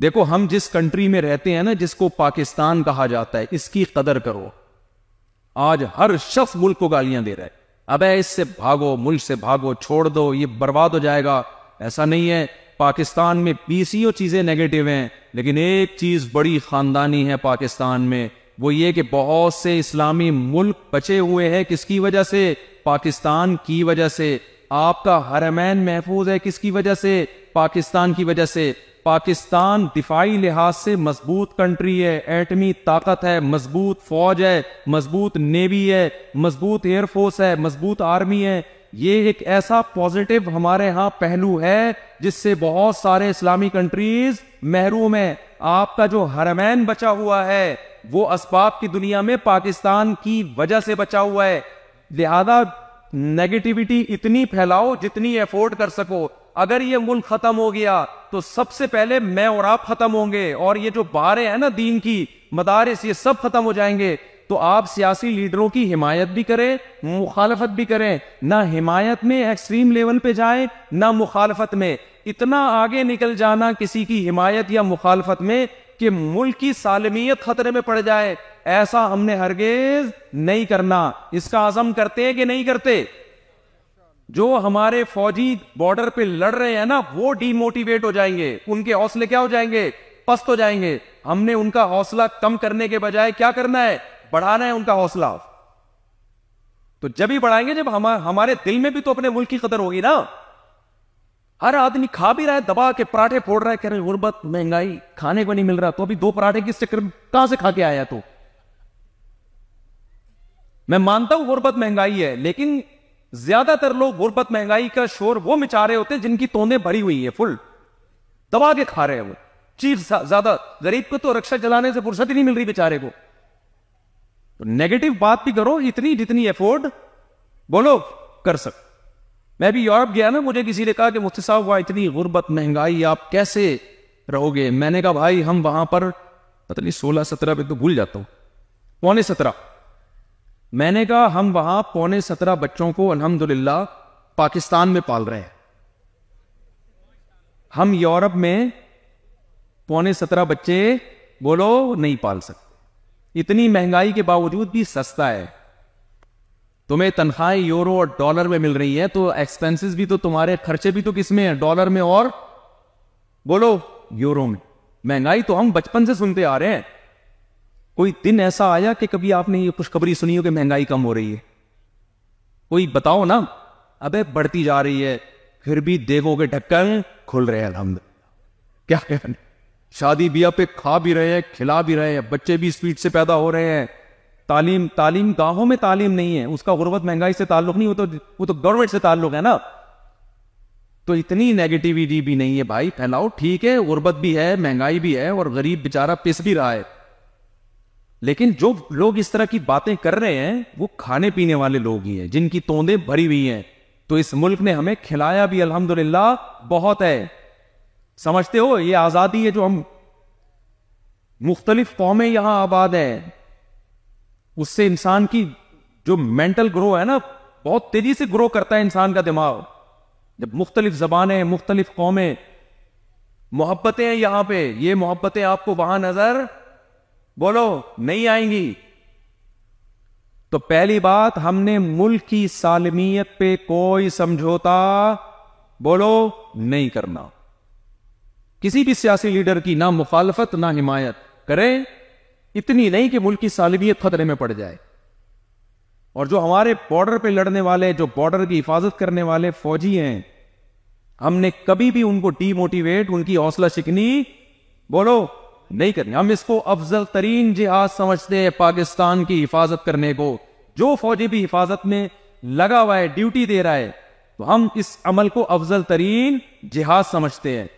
देखो हम जिस कंट्री में रहते हैं ना जिसको पाकिस्तान कहा जाता है इसकी कदर करो आज हर शख्स मुल्क को गालियां दे रहा है अब इससे भागो मुल्क से भागो छोड़ दो ये बर्बाद हो जाएगा ऐसा नहीं है पाकिस्तान में पीसीओ चीजें नेगेटिव हैं लेकिन एक चीज बड़ी खानदानी है पाकिस्तान में वो ये कि बहुत से इस्लामी मुल्क बचे हुए हैं किसकी वजह से पाकिस्तान की वजह से आपका हरमैन महफूज है किसकी वजह से पाकिस्तान की वजह से पाकिस्तान दिफाई लिहाज से मजबूत कंट्री है एटमी ताकत है मजबूत फौज है मजबूत नेवी है मजबूत एयरफोर्स है मजबूत आर्मी है ये एक ऐसा पॉजिटिव हमारे यहाँ पहलू है जिससे बहुत सारे इस्लामी कंट्रीज महरूम है आपका जो हरमैन बचा हुआ है वो इसबाब की दुनिया में पाकिस्तान की वजह से बचा हुआ है लिहाजा नेगेटिविटी इतनी फैलाओ जितनी एफोर्ड कर सको अगर ये मुल्क खत्म हो गया तो सबसे पहले मैं और आप खत्म होंगे और ये जो बारे हैं ना दीन की मदारस ये सब खत्म हो जाएंगे तो आप सियासी लीडरों की हिमायत भी करें मुखालफत भी करें ना हिमायत में एक्सट्रीम लेवल पे जाए ना मुखालफत में इतना आगे निकल जाना किसी की हिमायत या मुखालफत में कि मुल्क की सालमियत खतरे में पड़ जाए ऐसा हमने हरगेज नहीं करना इसका आजम करते हैं कि नहीं करते जो हमारे फौजी बॉर्डर पे लड़ रहे हैं ना वो डीमोटिवेट हो जाएंगे उनके हौसले क्या हो जाएंगे पस्त हो जाएंगे हमने उनका हौसला कम करने के बजाय क्या करना है बढ़ाना है उनका हौसला तो जब ही बढ़ाएंगे जब हम हमारे दिल में भी तो अपने मुल्क की कदर होगी ना हर आदमी खा भी रहा है दबा के पराठे फोड़ रहा है कह रहे गुर्बत महंगाई खाने को नहीं मिल रहा तो अभी दो पराठे किस चक्कर कहां से खा के आया तो मैं मानता हूं गुर्बत महंगाई है लेकिन ज्यादातर लोग गुर्बत महंगाई का शोर वो मिचा रहे होते हैं जिनकी तोने भरी हुई है फुल दबा के खा रहे हैं वो चीज ज्यादा गरीब को तो रक्षा चलाने से फुर्सत ही नहीं मिल रही बेचारे को तो नेगेटिव बात भी करो इतनी जितनी एफोर्ड बोलो कर सक मैं भी यूरोप गया ना मुझे किसी ने कहा कि मुफ्ती साहब वहां इतनी गुर्बत महंगाई आप कैसे रहोगे मैंने कहा भाई हम वहां पर पता नहीं सोलह सत्रह पे तो भूल जाता हूं पौने सत्रह मैंने कहा हम वहां पौने सत्रह बच्चों को अल्हम्दुलिल्लाह पाकिस्तान में पाल रहे हैं हम यूरोप में पौने सत्रह बच्चे बोलो नहीं पाल सकते इतनी महंगाई के बावजूद भी सस्ता है तुम्हें तनख्वाही यूरो और डॉलर में मिल रही है तो एक्सपेंसेस भी तो तुम्हारे खर्चे भी तो किसमें है डॉलर में और बोलो यूरो में महंगाई तो हम बचपन से सुनते आ रहे हैं कोई दिन ऐसा आया कि कभी आपने ये खुशखबरी सुनी हो कि महंगाई कम हो रही है कोई बताओ ना अबे बढ़ती जा रही है फिर भी देखो के ढक्कन खुल रहे हैं अलहमद क्या कहने शादी ब्याह पे खा भी रहे हैं खिला भी रहे हैं बच्चे भी स्पीड से पैदा हो रहे हैं तालीम तालीम गाहों में तालीम नहीं है उसका गुर्बत महंगाई से ताल्लुक नहीं वो तो वो तो गवर्नमेंट से ताल्लुक है ना तो इतनी नेगेटिविटी भी नहीं है भाई फैलाओ ठीक है गुर्बत भी है महंगाई भी है और गरीब बेचारा पिस भी रहा है लेकिन जो लोग इस तरह की बातें कर रहे हैं वो खाने पीने वाले लोग ही हैं जिनकी तोंदे भरी हुई हैं तो इस मुल्क ने हमें खिलाया भी अल्हम्दुलिल्लाह बहुत है समझते हो ये आजादी है जो हम मुख्तलिफ कौमें यहां आबाद है उससे इंसान की जो मेंटल ग्रो है ना बहुत तेजी से ग्रो करता है इंसान का दिमाग जब मुख्तलिफ जबानें मुख्तलिफ कौमें मोहब्बतें हैं यहां पे ये मोहब्बतें आपको वहां नजर बोलो नहीं आएंगी तो पहली बात हमने मुल्क की सालमियत पे कोई समझौता बोलो नहीं करना किसी भी सियासी लीडर की ना मुखालफत ना हिमायत करें इतनी नहीं कि मुल्क की सालमियत खतरे में पड़ जाए और जो हमारे बॉर्डर पे लड़ने वाले जो बॉर्डर की हिफाजत करने वाले फौजी हैं हमने कभी भी उनको डीमोटिवेट उनकी हौसला शिकनी बोलो नहीं करनी हम इसको अफजल तरीन जिहाज समझते हैं पाकिस्तान की हिफाजत करने को जो फौजी भी हिफाजत में लगा हुआ है ड्यूटी दे रहा है तो हम इस अमल को अफजल तरीन जिहाज समझते हैं